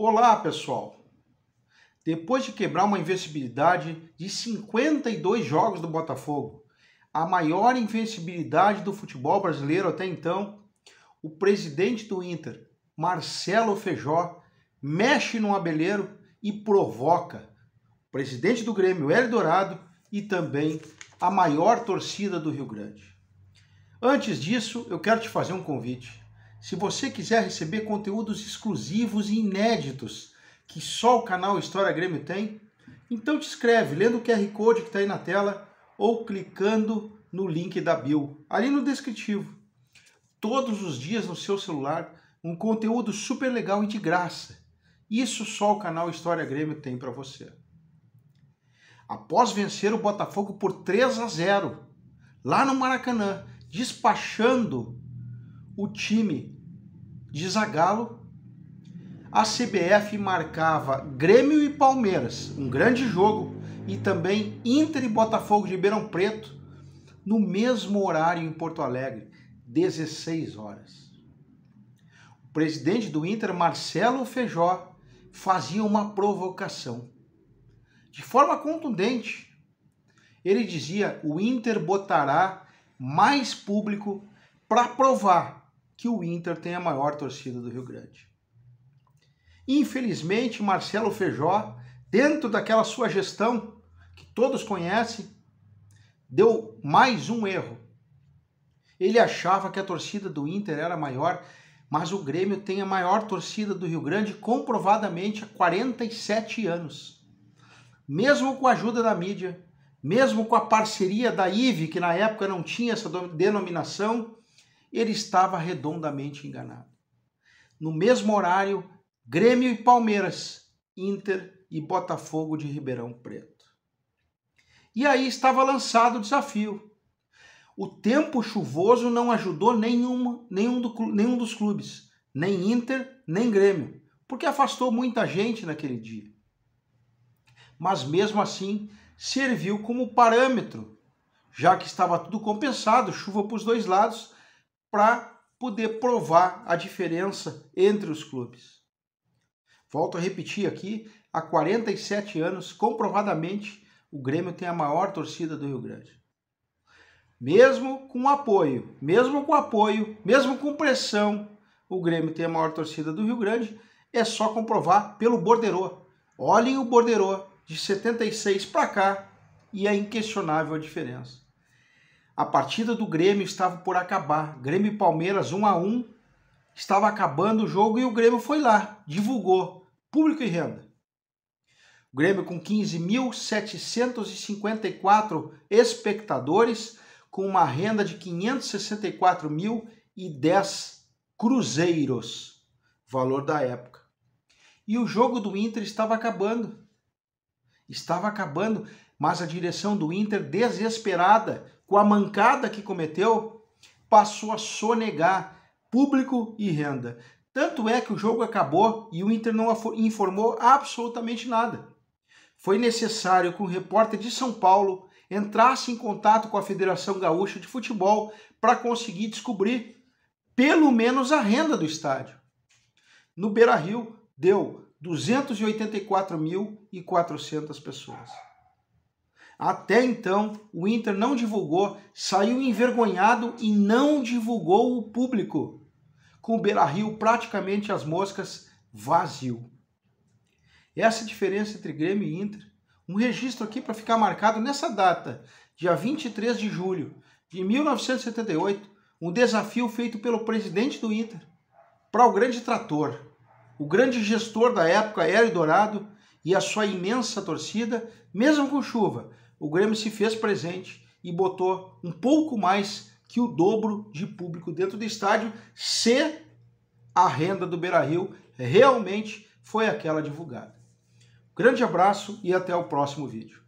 Olá, pessoal! Depois de quebrar uma invencibilidade de 52 jogos do Botafogo, a maior invencibilidade do futebol brasileiro até então, o presidente do Inter, Marcelo Feijó, mexe no abelheiro e provoca o presidente do Grêmio, Hélio Dourado, e também a maior torcida do Rio Grande. Antes disso, eu quero te fazer um convite. Se você quiser receber conteúdos exclusivos e inéditos que só o canal História Grêmio tem, então te inscreve lendo o QR Code que está aí na tela ou clicando no link da bio, ali no descritivo. Todos os dias no seu celular, um conteúdo super legal e de graça. Isso só o canal História Grêmio tem para você. Após vencer o Botafogo por 3 a 0, lá no Maracanã, despachando o time de Zagallo, a CBF marcava Grêmio e Palmeiras, um grande jogo, e também Inter e Botafogo de Ribeirão Preto, no mesmo horário em Porto Alegre, 16 horas. O presidente do Inter, Marcelo Feijó, fazia uma provocação. De forma contundente, ele dizia: o Inter botará mais público para provar que o Inter tem a maior torcida do Rio Grande. Infelizmente, Marcelo Feijó, dentro daquela sua gestão que todos conhecem, deu mais um erro. Ele achava que a torcida do Inter era maior, mas o Grêmio tem a maior torcida do Rio Grande comprovadamente há 47 anos. Mesmo com a ajuda da mídia, mesmo com a parceria da IVE, que na época não tinha essa denominação, ele estava redondamente enganado. No mesmo horário, Grêmio e Palmeiras, Inter e Botafogo de Ribeirão Preto. E aí estava lançado o desafio. O tempo chuvoso não ajudou nenhum, nenhum, do, nenhum dos clubes, nem Inter, nem Grêmio, porque afastou muita gente naquele dia. Mas mesmo assim, serviu como parâmetro, já que estava tudo compensado chuva para os dois lados para poder provar a diferença entre os clubes. Volto a repetir aqui, há 47 anos, comprovadamente, o Grêmio tem a maior torcida do Rio Grande. Mesmo com apoio, mesmo com apoio, mesmo com pressão, o Grêmio tem a maior torcida do Rio Grande, é só comprovar pelo Borderô. Olhem o Borderô de 76 para cá e é inquestionável a diferença. A partida do Grêmio estava por acabar. Grêmio e Palmeiras 1 a 1 estava acabando o jogo e o Grêmio foi lá, divulgou público e renda. O Grêmio com 15.754 espectadores, com uma renda de 564.010 cruzeiros, valor da época. E o jogo do Inter estava acabando. Estava acabando, mas a direção do Inter desesperada com a mancada que cometeu, passou a sonegar público e renda. Tanto é que o jogo acabou e o Inter não informou absolutamente nada. Foi necessário que um repórter de São Paulo entrasse em contato com a Federação Gaúcha de Futebol para conseguir descobrir pelo menos a renda do estádio. No Beira-Rio deu 284.400 pessoas. Até então, o Inter não divulgou, saiu envergonhado e não divulgou o público. Com o Beira-Rio praticamente as moscas vazio. Essa é diferença entre Grêmio e Inter, um registro aqui para ficar marcado nessa data, dia 23 de julho de 1978, um desafio feito pelo presidente do Inter para o grande trator, o grande gestor da época, Hélio Dourado, e a sua imensa torcida, mesmo com chuva, o Grêmio se fez presente e botou um pouco mais que o dobro de público dentro do estádio, se a renda do Beira Rio realmente foi aquela divulgada. Grande abraço e até o próximo vídeo.